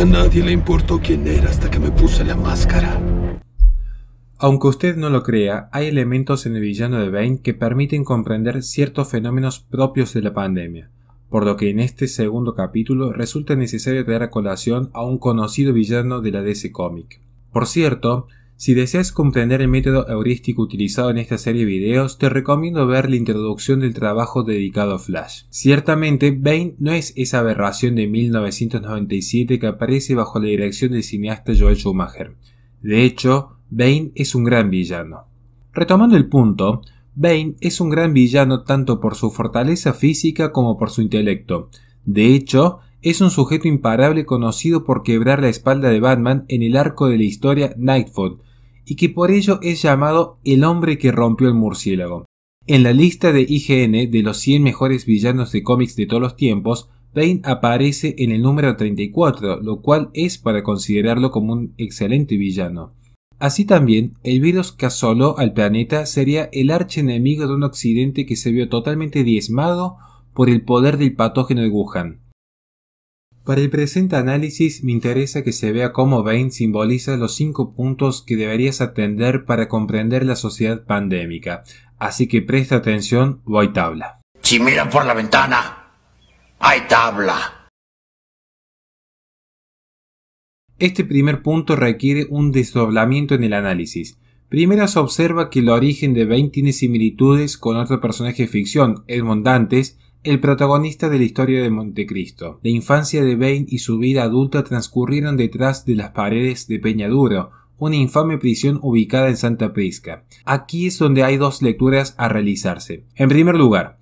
A nadie le importó quién era hasta que me puse la máscara. Aunque usted no lo crea, hay elementos en el villano de Bane que permiten comprender ciertos fenómenos propios de la pandemia, por lo que en este segundo capítulo resulta necesario traer a colación a un conocido villano de la DC Comic. Por cierto, si deseas comprender el método heurístico utilizado en esta serie de videos, te recomiendo ver la introducción del trabajo dedicado a Flash. Ciertamente, Bane no es esa aberración de 1997 que aparece bajo la dirección del cineasta Joel Schumacher. De hecho, Bane es un gran villano. Retomando el punto, Bane es un gran villano tanto por su fortaleza física como por su intelecto. De hecho, es un sujeto imparable conocido por quebrar la espalda de Batman en el arco de la historia Nightfall, y que por ello es llamado el hombre que rompió el murciélago. En la lista de IGN de los 100 mejores villanos de cómics de todos los tiempos, Bane aparece en el número 34, lo cual es para considerarlo como un excelente villano. Así también, el virus que asoló al planeta sería el archenemigo de un occidente que se vio totalmente diezmado por el poder del patógeno de Wuhan. Para el presente análisis me interesa que se vea cómo Bain simboliza los cinco puntos que deberías atender para comprender la sociedad pandémica. Así que presta atención o hay tabla. Si miran por la ventana, hay tabla. Este primer punto requiere un desdoblamiento en el análisis. Primero se observa que el origen de Bane tiene similitudes con otro personaje de ficción, Edmond Dantes, el protagonista de la historia de Montecristo. La infancia de Bane y su vida adulta transcurrieron detrás de las paredes de Peñaduro, una infame prisión ubicada en Santa Prisca. Aquí es donde hay dos lecturas a realizarse. En primer lugar,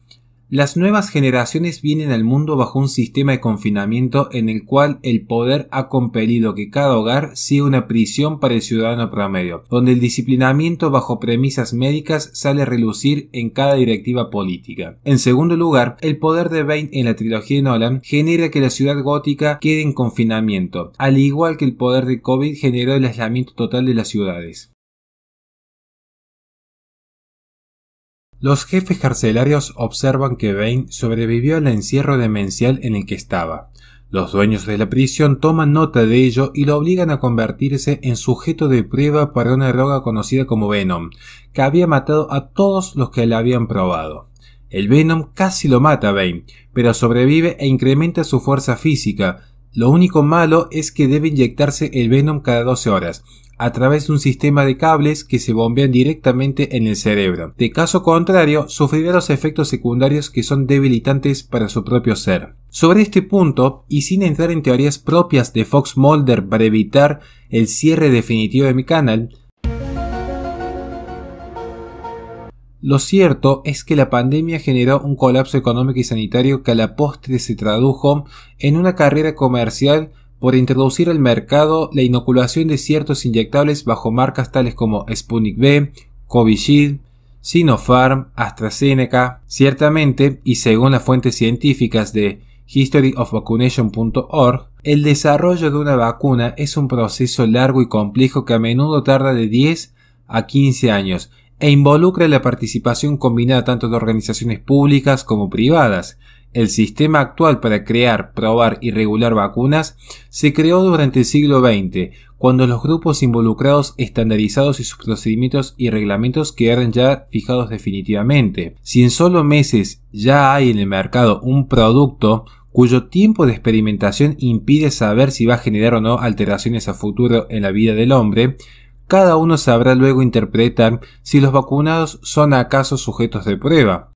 las nuevas generaciones vienen al mundo bajo un sistema de confinamiento en el cual el poder ha compelido que cada hogar sea una prisión para el ciudadano promedio, donde el disciplinamiento bajo premisas médicas sale a relucir en cada directiva política. En segundo lugar, el poder de Bane en la trilogía de Nolan genera que la ciudad gótica quede en confinamiento, al igual que el poder de COVID generó el aislamiento total de las ciudades. Los jefes carcelarios observan que Bane sobrevivió al encierro demencial en el que estaba. Los dueños de la prisión toman nota de ello y lo obligan a convertirse en sujeto de prueba para una droga conocida como Venom, que había matado a todos los que la habían probado. El Venom casi lo mata a Bane, pero sobrevive e incrementa su fuerza física, lo único malo es que debe inyectarse el Venom cada 12 horas, a través de un sistema de cables que se bombean directamente en el cerebro. De caso contrario, sufrirá los efectos secundarios que son debilitantes para su propio ser. Sobre este punto, y sin entrar en teorías propias de Fox Mulder para evitar el cierre definitivo de mi canal, Lo cierto es que la pandemia generó un colapso económico y sanitario que a la postre se tradujo en una carrera comercial por introducir al mercado la inoculación de ciertos inyectables bajo marcas tales como Sputnik B, Covishield, Sinopharm, AstraZeneca. Ciertamente, y según las fuentes científicas de historyofvaccination.org el desarrollo de una vacuna es un proceso largo y complejo que a menudo tarda de 10 a 15 años e involucra la participación combinada tanto de organizaciones públicas como privadas. El sistema actual para crear, probar y regular vacunas se creó durante el siglo XX, cuando los grupos involucrados estandarizados y sus procedimientos y reglamentos quedaron ya fijados definitivamente. Si en solo meses ya hay en el mercado un producto cuyo tiempo de experimentación impide saber si va a generar o no alteraciones a futuro en la vida del hombre, cada uno sabrá luego interpretar si los vacunados son acaso sujetos de prueba.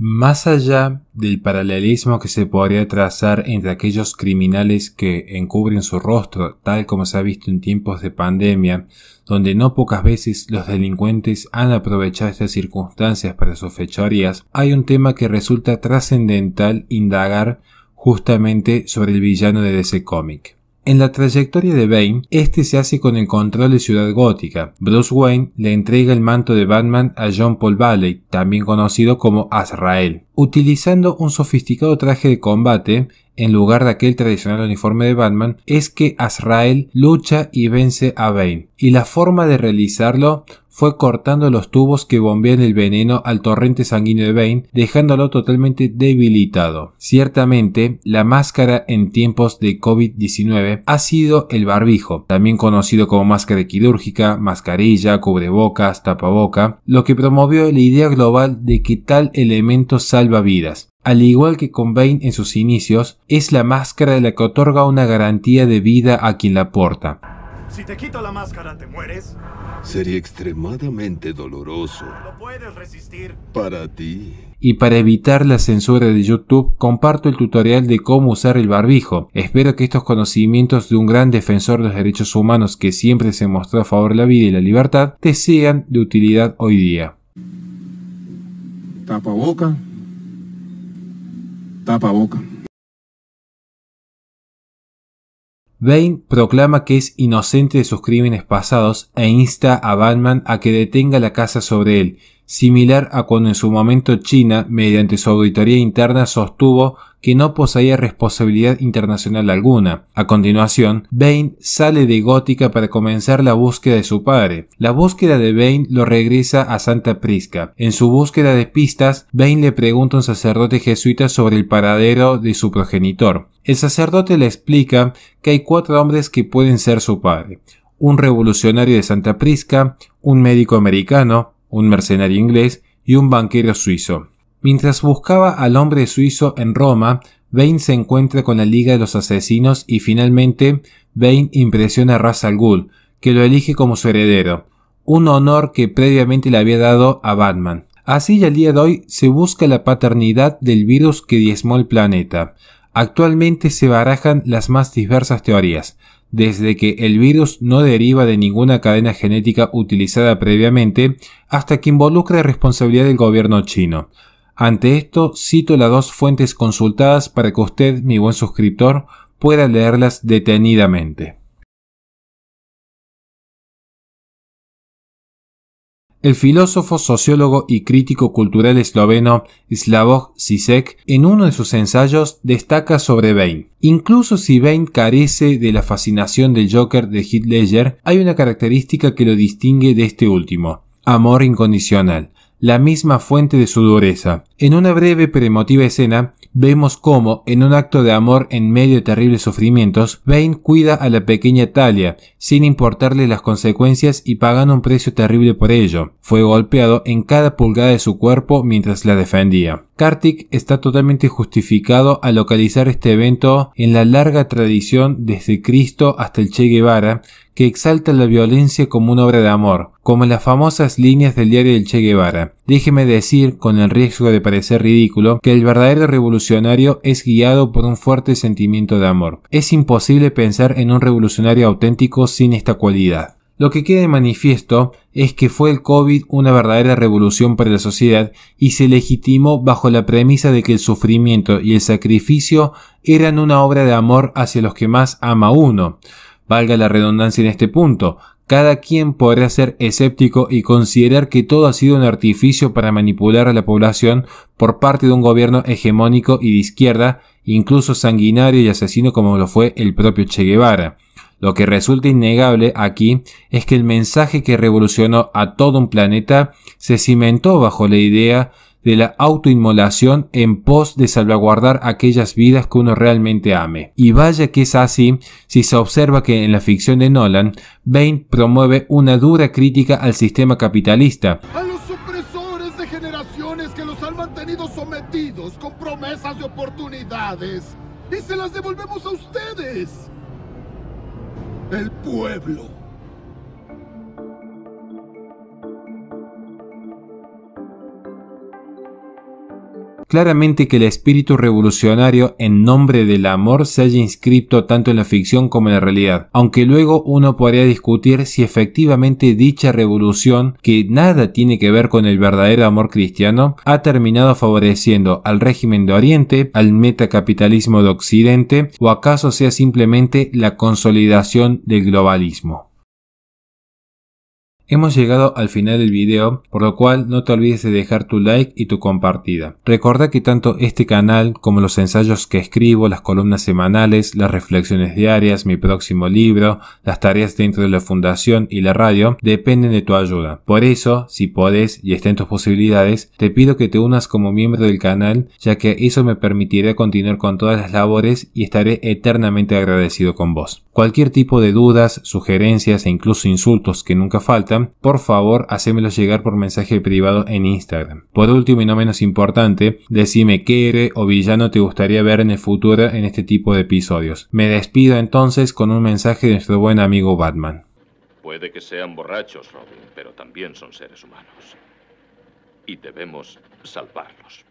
Más allá del paralelismo que se podría trazar entre aquellos criminales que encubren su rostro, tal como se ha visto en tiempos de pandemia, donde no pocas veces los delincuentes han aprovechado estas circunstancias para sus fechorías, hay un tema que resulta trascendental indagar justamente sobre el villano de ese cómic. En la trayectoria de Bane, este se hace con el control de Ciudad Gótica. Bruce Wayne le entrega el manto de Batman a John Paul Valley, también conocido como Azrael utilizando un sofisticado traje de combate en lugar de aquel tradicional uniforme de Batman, es que Azrael lucha y vence a Bane. Y la forma de realizarlo fue cortando los tubos que bombean el veneno al torrente sanguíneo de Bane, dejándolo totalmente debilitado. Ciertamente, la máscara en tiempos de COVID-19 ha sido el barbijo, también conocido como máscara quirúrgica, mascarilla, cubrebocas, tapaboca, lo que promovió la idea global de que tal elemento sal al igual que con Bane en sus inicios, es la máscara la que otorga una garantía de vida a quien la porta. Si te quito la máscara, ¿te mueres? Sería extremadamente doloroso. no puedes resistir? Para ti. Y para evitar la censura de YouTube, comparto el tutorial de cómo usar el barbijo. Espero que estos conocimientos de un gran defensor de los derechos humanos que siempre se mostró a favor de la vida y la libertad te sean de utilidad hoy día. boca tapaboca. Bane proclama que es inocente de sus crímenes pasados e insta a Batman a que detenga la casa sobre él, similar a cuando en su momento China, mediante su auditoría interna, sostuvo que no poseía responsabilidad internacional alguna. A continuación, Bane sale de Gótica para comenzar la búsqueda de su padre. La búsqueda de Bane lo regresa a Santa Prisca. En su búsqueda de pistas, Bane le pregunta a un sacerdote jesuita sobre el paradero de su progenitor. El sacerdote le explica que hay cuatro hombres que pueden ser su padre. Un revolucionario de Santa Prisca, un médico americano, un mercenario inglés y un banquero suizo. Mientras buscaba al hombre suizo en Roma, Bane se encuentra con la Liga de los Asesinos y finalmente Bane impresiona a Ra's al Ghul, que lo elige como su heredero, un honor que previamente le había dado a Batman. Así y al día de hoy se busca la paternidad del virus que diezmó el planeta. Actualmente se barajan las más diversas teorías, desde que el virus no deriva de ninguna cadena genética utilizada previamente hasta que involucre responsabilidad del gobierno chino. Ante esto, cito las dos fuentes consultadas para que usted, mi buen suscriptor, pueda leerlas detenidamente. El filósofo, sociólogo y crítico cultural esloveno Slavoj Zizek en uno de sus ensayos destaca sobre Bane. Incluso si Bane carece de la fascinación del Joker de Heath Ledger, hay una característica que lo distingue de este último, amor incondicional, la misma fuente de su dureza. En una breve pero emotiva escena, vemos cómo, en un acto de amor en medio de terribles sufrimientos, Bane cuida a la pequeña Talia, sin importarle las consecuencias y pagando un precio terrible por ello. Fue golpeado en cada pulgada de su cuerpo mientras la defendía. Kartik está totalmente justificado al localizar este evento en la larga tradición desde Cristo hasta el Che Guevara, que exalta la violencia como una obra de amor, como en las famosas líneas del diario del Che Guevara. Déjeme decir, con el riesgo de parecer ridículo, que el verdadero revolucionario es guiado por un fuerte sentimiento de amor. Es imposible pensar en un revolucionario auténtico sin esta cualidad. Lo que queda de manifiesto es que fue el COVID una verdadera revolución para la sociedad y se legitimó bajo la premisa de que el sufrimiento y el sacrificio eran una obra de amor hacia los que más ama uno. Valga la redundancia en este punto, cada quien podrá ser escéptico y considerar que todo ha sido un artificio para manipular a la población por parte de un gobierno hegemónico y de izquierda, incluso sanguinario y asesino como lo fue el propio Che Guevara. Lo que resulta innegable aquí es que el mensaje que revolucionó a todo un planeta se cimentó bajo la idea de la autoinmolación en pos de salvaguardar aquellas vidas que uno realmente ame. Y vaya que es así si se observa que en la ficción de Nolan, Bane promueve una dura crítica al sistema capitalista. A los opresores de generaciones que los han mantenido sometidos con promesas de oportunidades. Y se las devolvemos a ustedes el pueblo. claramente que el espíritu revolucionario en nombre del amor se haya inscripto tanto en la ficción como en la realidad, aunque luego uno podría discutir si efectivamente dicha revolución, que nada tiene que ver con el verdadero amor cristiano, ha terminado favoreciendo al régimen de Oriente, al metacapitalismo de Occidente, o acaso sea simplemente la consolidación del globalismo. Hemos llegado al final del video, por lo cual no te olvides de dejar tu like y tu compartida. Recuerda que tanto este canal como los ensayos que escribo, las columnas semanales, las reflexiones diarias, mi próximo libro, las tareas dentro de la fundación y la radio dependen de tu ayuda. Por eso, si podés y estén tus posibilidades, te pido que te unas como miembro del canal, ya que eso me permitirá continuar con todas las labores y estaré eternamente agradecido con vos. Cualquier tipo de dudas, sugerencias e incluso insultos que nunca faltan, por favor, hacémelos llegar por mensaje privado en Instagram. Por último y no menos importante, decime qué héroe o villano te gustaría ver en el futuro en este tipo de episodios. Me despido entonces con un mensaje de nuestro buen amigo Batman. Puede que sean borrachos, Robin, pero también son seres humanos. Y debemos salvarlos.